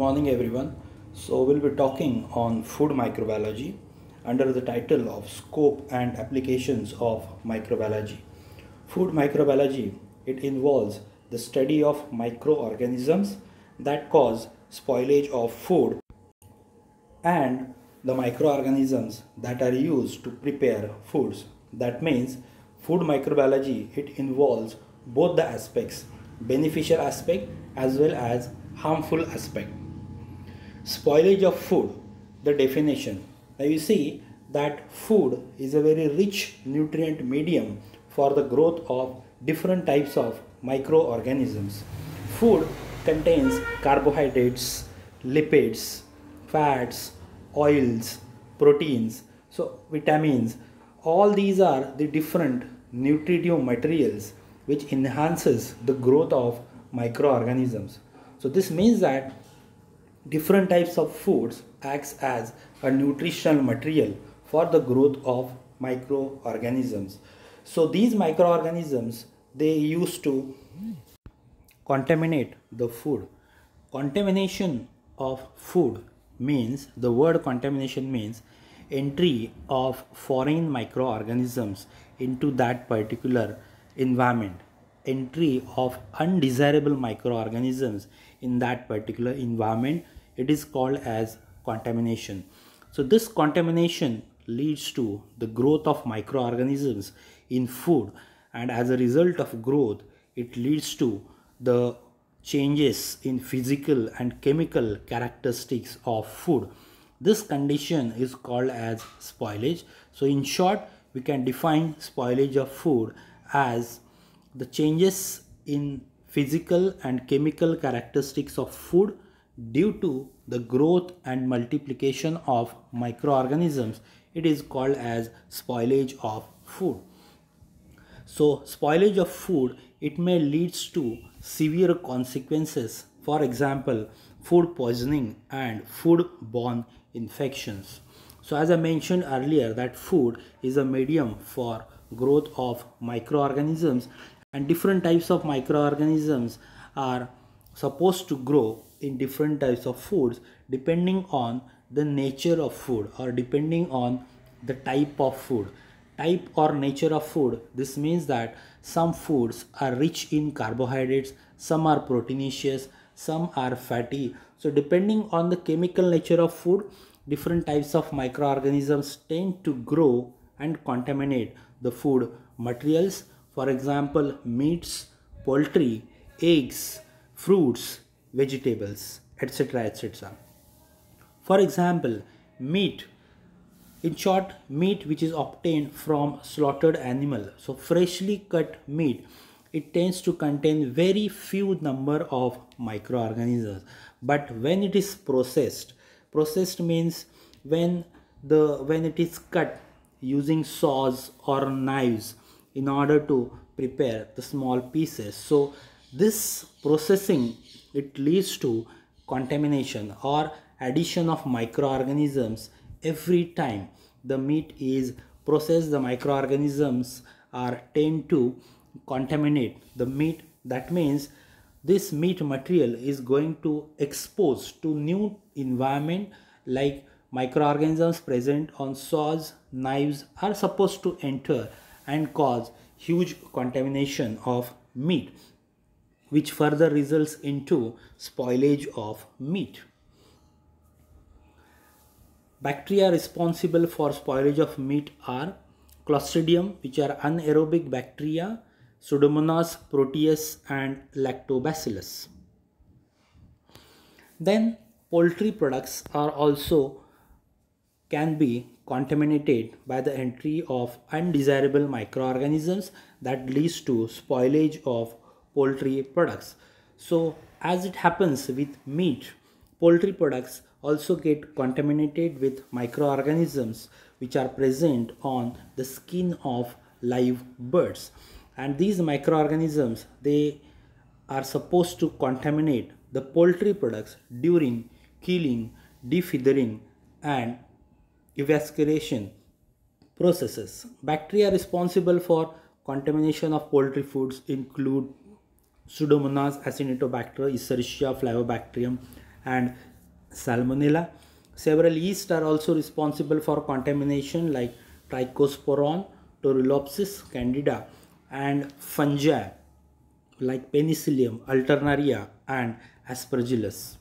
morning everyone so we'll be talking on food microbiology under the title of scope and applications of microbiology food microbiology it involves the study of microorganisms that cause spoilage of food and the microorganisms that are used to prepare foods that means food microbiology it involves both the aspects beneficial aspect as well as harmful aspect spoilage of food the definition now you see that food is a very rich nutrient medium for the growth of different types of microorganisms food contains carbohydrates lipids fats oils proteins so vitamins all these are the different nutritive materials which enhances the growth of microorganisms so this means that different types of foods acts as a nutritional material for the growth of microorganisms so these microorganisms they used to contaminate the food contamination of food means the word contamination means entry of foreign microorganisms into that particular environment entry of undesirable microorganisms in that particular environment it is called as contamination so this contamination leads to the growth of microorganisms in food and as a result of growth it leads to the changes in physical and chemical characteristics of food this condition is called as spoilage so in short we can define spoilage of food as the changes in physical and chemical characteristics of food due to the growth and multiplication of microorganisms it is called as spoilage of food so spoilage of food it may leads to severe consequences for example food poisoning and food borne infections so as i mentioned earlier that food is a medium for growth of microorganisms and different types of microorganisms are supposed to grow in different types of foods depending on the nature of food or depending on the type of food type or nature of food this means that some foods are rich in carbohydrates some are proteinaceous some are fatty so depending on the chemical nature of food different types of microorganisms tend to grow and contaminate the food materials for example meats poultry eggs fruits vegetables, etc. etc. For example, meat. In short, meat which is obtained from slaughtered animal. So freshly cut meat, it tends to contain very few number of microorganisms. But when it is processed, processed means when the when it is cut using saws or knives in order to prepare the small pieces so this processing it leads to contamination or addition of microorganisms every time the meat is processed the microorganisms are tend to contaminate the meat that means this meat material is going to expose to new environment like microorganisms present on saws knives are supposed to enter and cause huge contamination of meat which further results into spoilage of meat. Bacteria responsible for spoilage of meat are Clostridium, which are anaerobic bacteria, Pseudomonas, Proteus and Lactobacillus. Then poultry products are also can be contaminated by the entry of undesirable microorganisms that leads to spoilage of poultry products. So as it happens with meat, poultry products also get contaminated with microorganisms which are present on the skin of live birds and these microorganisms they are supposed to contaminate the poultry products during killing defeathering and evisceration processes bacteria responsible for contamination of poultry foods include Pseudomonas acinetobacter, Escherichia flavobacterium and Salmonella. Several yeasts are also responsible for contamination like Trichosporon, Torulopsis, Candida and fungi like Penicillium, Alternaria and Aspergillus.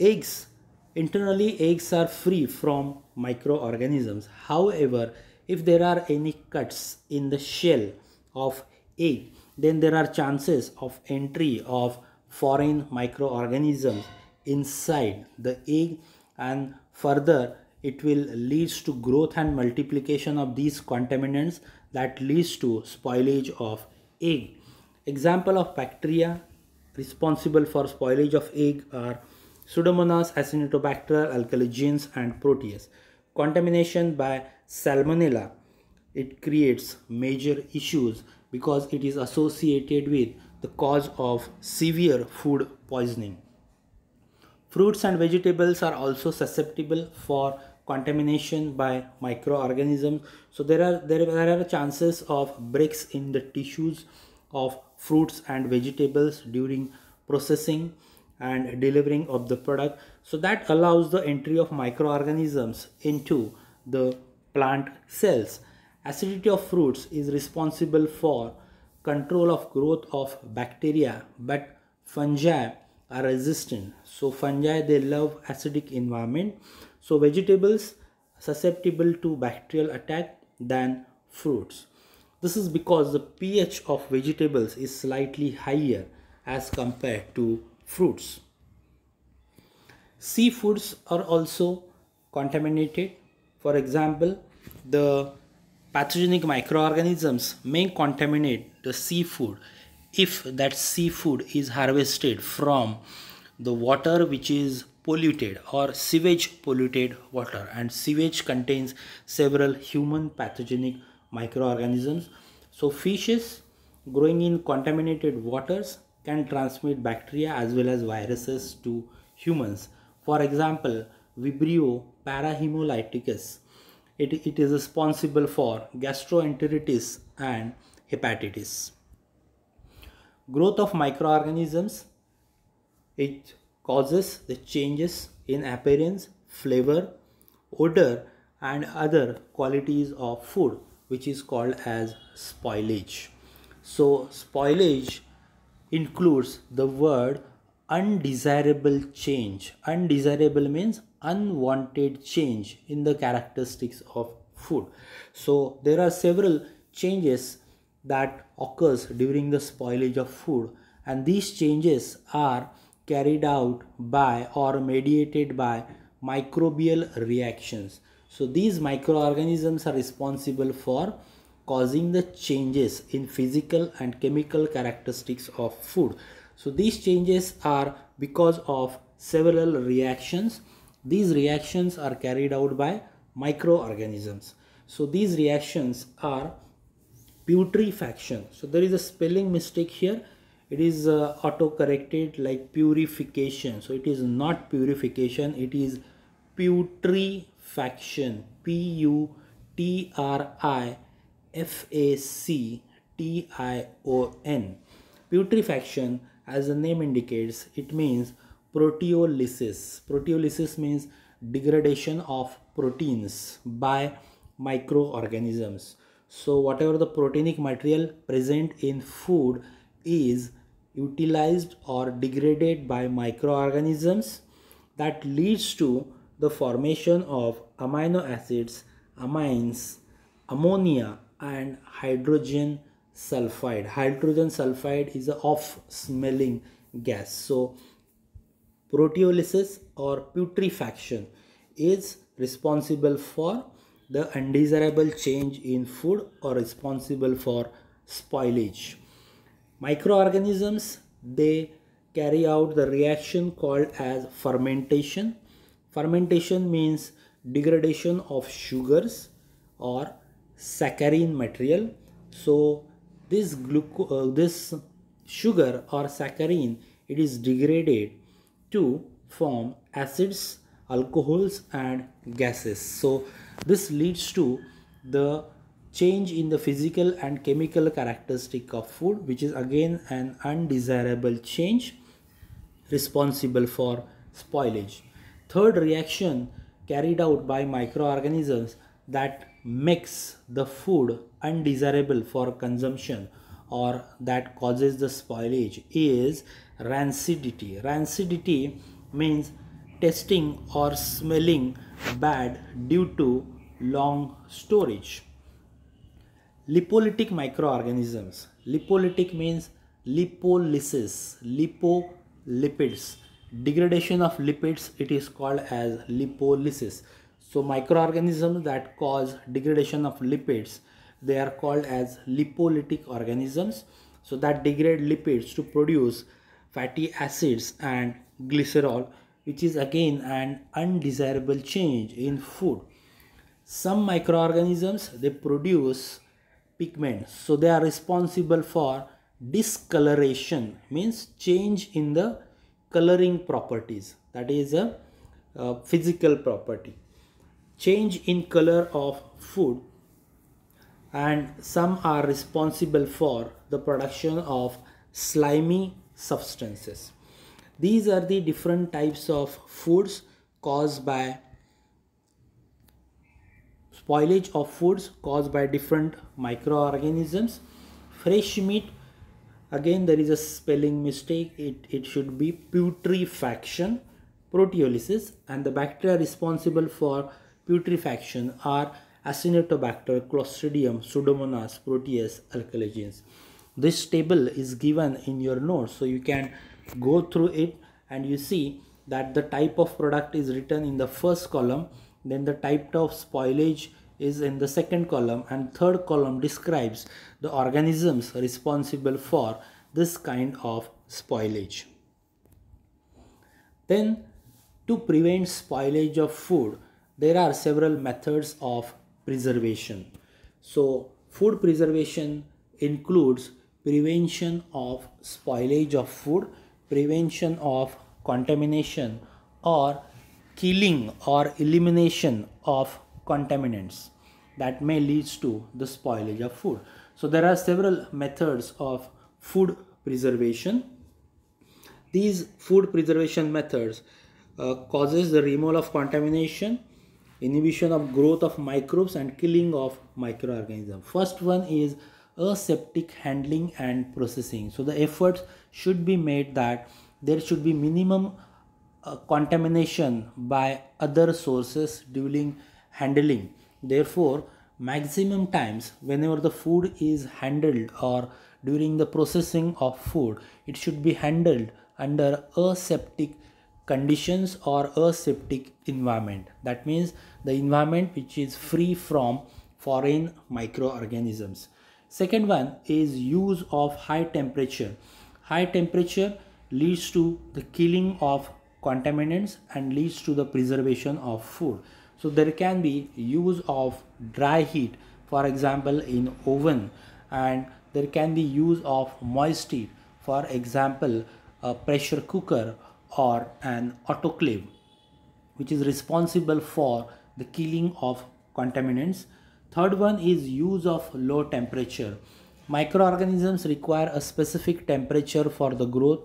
Eggs, internally eggs are free from microorganisms. However, if there are any cuts in the shell of egg, then there are chances of entry of foreign microorganisms inside the egg and further it will leads to growth and multiplication of these contaminants that leads to spoilage of egg example of bacteria responsible for spoilage of egg are pseudomonas acinetobacter alkalogens and proteus contamination by salmonella it creates major issues because it is associated with the cause of severe food poisoning. Fruits and vegetables are also susceptible for contamination by microorganisms. So there are there, there are chances of breaks in the tissues of fruits and vegetables during processing and delivering of the product. So that allows the entry of microorganisms into the plant cells Acidity of fruits is responsible for control of growth of bacteria but fungi are resistant. So fungi they love acidic environment. So vegetables susceptible to bacterial attack than fruits. This is because the pH of vegetables is slightly higher as compared to fruits. Seafoods are also contaminated. For example, the pathogenic microorganisms may contaminate the seafood if that seafood is harvested from the water which is polluted or sewage polluted water and sewage contains several human pathogenic microorganisms so fishes growing in contaminated waters can transmit bacteria as well as viruses to humans for example vibrio parahemolyticus it, it is responsible for gastroenteritis and hepatitis. Growth of microorganisms. It causes the changes in appearance, flavor, odor and other qualities of food which is called as spoilage. So spoilage includes the word undesirable change. Undesirable means unwanted change in the characteristics of food so there are several changes that occurs during the spoilage of food and these changes are carried out by or mediated by microbial reactions so these microorganisms are responsible for causing the changes in physical and chemical characteristics of food so these changes are because of several reactions these reactions are carried out by microorganisms. So these reactions are putrefaction. So there is a spelling mistake here. It is uh, auto corrected like purification. So it is not purification. It is putrefaction. P U T R I F A C T I O N. Putrefaction, as the name indicates, it means proteolysis. Proteolysis means degradation of proteins by microorganisms. So whatever the proteinic material present in food is utilized or degraded by microorganisms that leads to the formation of amino acids, amines, ammonia and hydrogen sulfide. Hydrogen sulfide is a off smelling gas. So proteolysis or putrefaction is responsible for the undesirable change in food or responsible for spoilage. Microorganisms, they carry out the reaction called as fermentation. Fermentation means degradation of sugars or saccharine material. So this, uh, this sugar or saccharine, it is degraded to form acids, alcohols and gases. So this leads to the change in the physical and chemical characteristic of food which is again an undesirable change responsible for spoilage. Third reaction carried out by microorganisms that makes the food undesirable for consumption or that causes the spoilage is rancidity. Rancidity means tasting or smelling bad due to long storage. Lipolytic microorganisms. Lipolytic means lipolysis, lipolipids. Degradation of lipids, it is called as lipolysis. So microorganisms that cause degradation of lipids, they are called as lipolytic organisms. So that degrade lipids to produce fatty acids and glycerol which is again an undesirable change in food some microorganisms they produce pigments so they are responsible for discoloration means change in the coloring properties that is a, uh, a uh, physical property change in color of food and some are responsible for the production of slimy substances. These are the different types of foods caused by spoilage of foods caused by different microorganisms. Fresh meat, again there is a spelling mistake, it, it should be putrefaction, proteolysis and the bacteria responsible for putrefaction are Acinetobacter, Clostridium, Pseudomonas, Proteus, Alcaligenes this table is given in your notes so you can go through it and you see that the type of product is written in the first column then the type of spoilage is in the second column and third column describes the organisms responsible for this kind of spoilage. Then to prevent spoilage of food there are several methods of preservation. So food preservation includes prevention of spoilage of food, prevention of contamination or killing or elimination of contaminants that may lead to the spoilage of food. So there are several methods of food preservation. These food preservation methods uh, causes the removal of contamination, inhibition of growth of microbes and killing of microorganisms. First one is aseptic handling and processing. So the efforts should be made that there should be minimum uh, contamination by other sources during handling. Therefore, maximum times whenever the food is handled or during the processing of food, it should be handled under aseptic conditions or aseptic environment. That means the environment which is free from foreign microorganisms. Second one is use of high temperature. High temperature leads to the killing of contaminants and leads to the preservation of food. So there can be use of dry heat, for example in oven and there can be use of moist heat, for example a pressure cooker or an autoclave which is responsible for the killing of contaminants Third one is use of low temperature. Microorganisms require a specific temperature for the growth.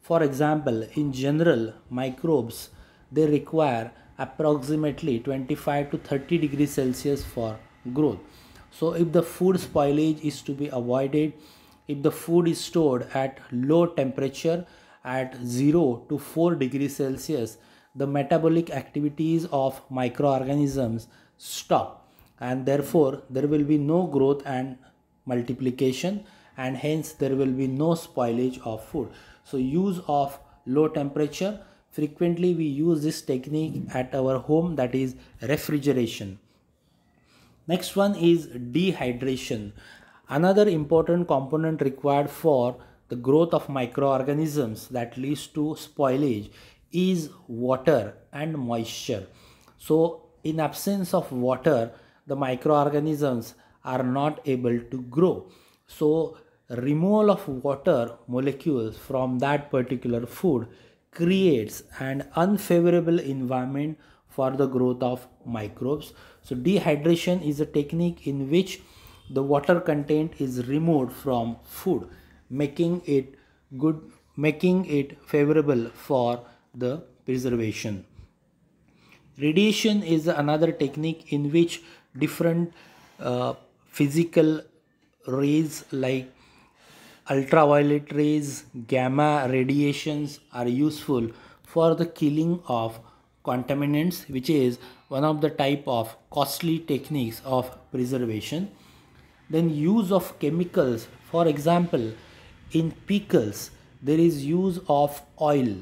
For example, in general, microbes, they require approximately 25 to 30 degrees Celsius for growth. So if the food spoilage is to be avoided, if the food is stored at low temperature at 0 to 4 degrees Celsius, the metabolic activities of microorganisms stop and therefore there will be no growth and multiplication and hence there will be no spoilage of food. So use of low temperature frequently we use this technique at our home that is refrigeration. Next one is dehydration. Another important component required for the growth of microorganisms that leads to spoilage is water and moisture. So in absence of water the microorganisms are not able to grow. So removal of water molecules from that particular food creates an unfavorable environment for the growth of microbes. So dehydration is a technique in which the water content is removed from food making it good making it favorable for the preservation. Radiation is another technique in which different uh, physical rays like ultraviolet rays, gamma radiations are useful for the killing of contaminants which is one of the type of costly techniques of preservation. Then use of chemicals for example in pickles there is use of oil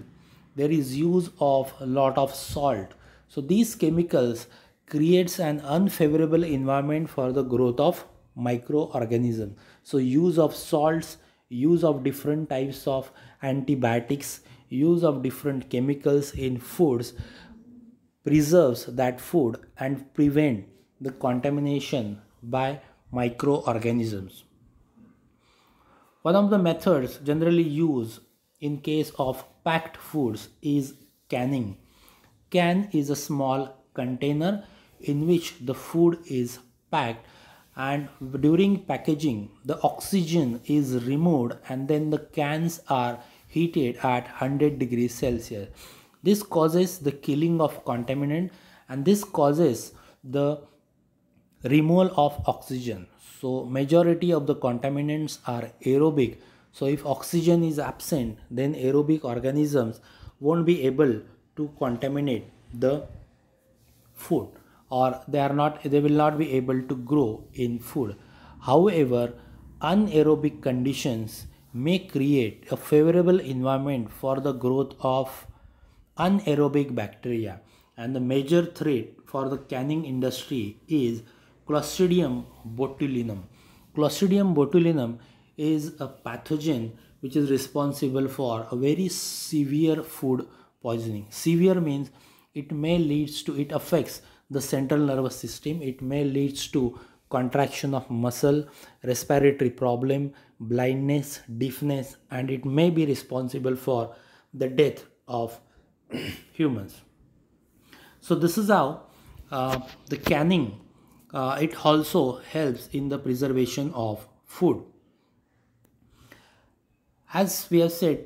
there is use of a lot of salt so these chemicals creates an unfavorable environment for the growth of microorganisms. so use of salts use of different types of antibiotics use of different chemicals in foods preserves that food and prevent the contamination by microorganisms one of the methods generally used in case of packed foods is canning can is a small container in which the food is packed and during packaging the oxygen is removed and then the cans are heated at 100 degrees celsius this causes the killing of contaminant and this causes the removal of oxygen so majority of the contaminants are aerobic so if oxygen is absent then aerobic organisms won't be able to contaminate the food or they are not they will not be able to grow in food however anaerobic conditions may create a favorable environment for the growth of anaerobic bacteria and the major threat for the canning industry is Clostridium botulinum. Clostridium botulinum is a pathogen which is responsible for a very severe food poisoning. Severe means it may leads to it affects the central nervous system it may leads to contraction of muscle respiratory problem blindness deafness and it may be responsible for the death of humans so this is how uh, the canning uh, it also helps in the preservation of food as we have said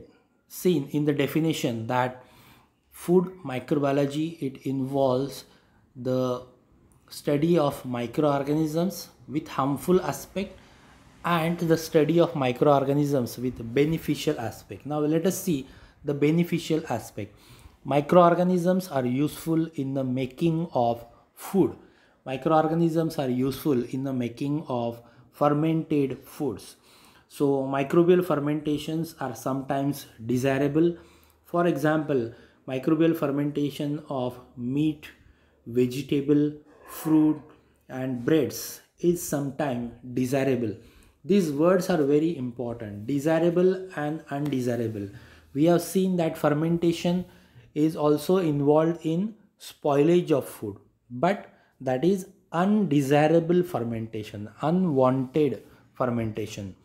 seen in the definition that food microbiology it involves the study of microorganisms with harmful aspect and the study of microorganisms with beneficial aspect. Now let us see the beneficial aspect. Microorganisms are useful in the making of food. Microorganisms are useful in the making of fermented foods. So microbial fermentations are sometimes desirable. For example, microbial fermentation of meat, vegetable, fruit and breads is sometimes desirable. These words are very important, desirable and undesirable. We have seen that fermentation is also involved in spoilage of food, but that is undesirable fermentation, unwanted fermentation.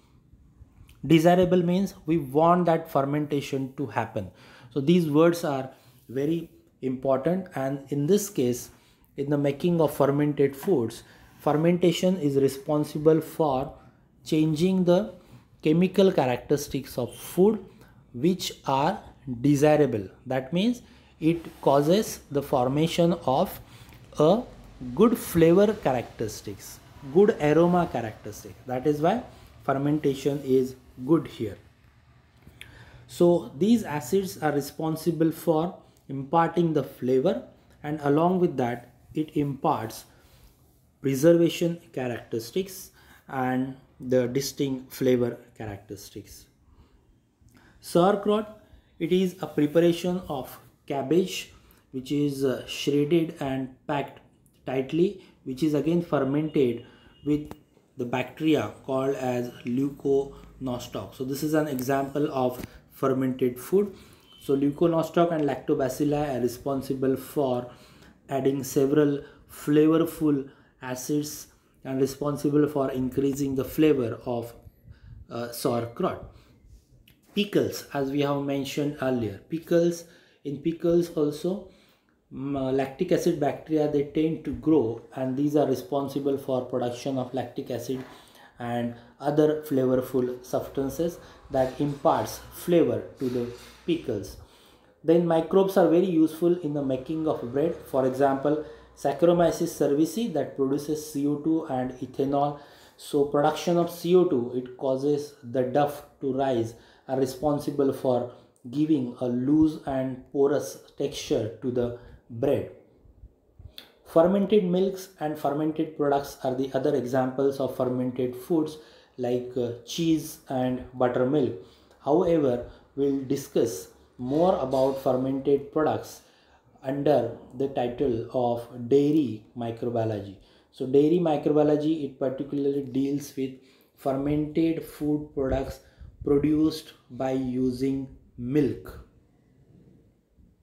Desirable means we want that fermentation to happen. So these words are very important and in this case in the making of fermented foods fermentation is responsible for changing the chemical characteristics of food which are desirable that means it causes the formation of a good flavor characteristics good aroma characteristic that is why fermentation is good here so these acids are responsible for imparting the flavor and along with that it imparts preservation characteristics and the distinct flavor characteristics. Sauerkraut, it is a preparation of cabbage which is uh, shredded and packed tightly which is again fermented with the bacteria called as leuconostoc. So this is an example of fermented food so leuconostoc and lactobacilli are responsible for adding several flavorful acids and responsible for increasing the flavor of uh, sauerkraut. Pickles, as we have mentioned earlier, pickles in pickles also mm, uh, lactic acid bacteria they tend to grow and these are responsible for production of lactic acid and other flavorful substances that imparts flavor to the then microbes are very useful in the making of bread. For example, Saccharomyces cerevisiae that produces CO2 and ethanol. So production of CO2, it causes the duff to rise are responsible for giving a loose and porous texture to the bread. Fermented milks and fermented products are the other examples of fermented foods like uh, cheese and buttermilk. However, will discuss more about fermented products under the title of dairy microbiology. So dairy microbiology, it particularly deals with fermented food products produced by using milk.